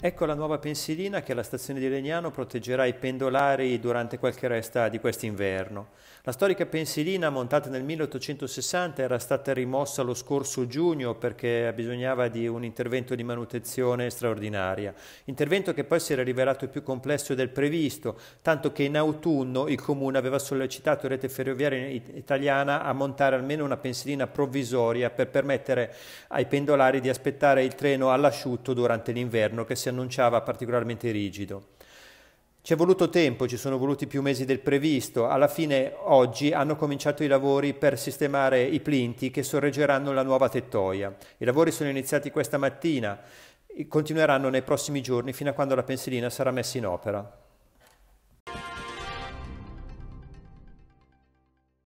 Ecco la nuova pensilina che la stazione di Legnano proteggerà i pendolari durante qualche resta di quest'inverno. La storica pensilina montata nel 1860 era stata rimossa lo scorso giugno perché bisognava di un intervento di manutenzione straordinaria. Intervento che poi si era rivelato più complesso del previsto, tanto che in autunno il comune aveva sollecitato Rete Ferroviaria Italiana a montare almeno una pensilina provvisoria per permettere ai pendolari di aspettare il treno all'asciutto durante l'inverno che si annunciava particolarmente rigido. Ci è voluto tempo, ci sono voluti più mesi del previsto. Alla fine oggi hanno cominciato i lavori per sistemare i plinti che sorreggeranno la nuova tettoia. I lavori sono iniziati questa mattina, e continueranno nei prossimi giorni fino a quando la pensilina sarà messa in opera.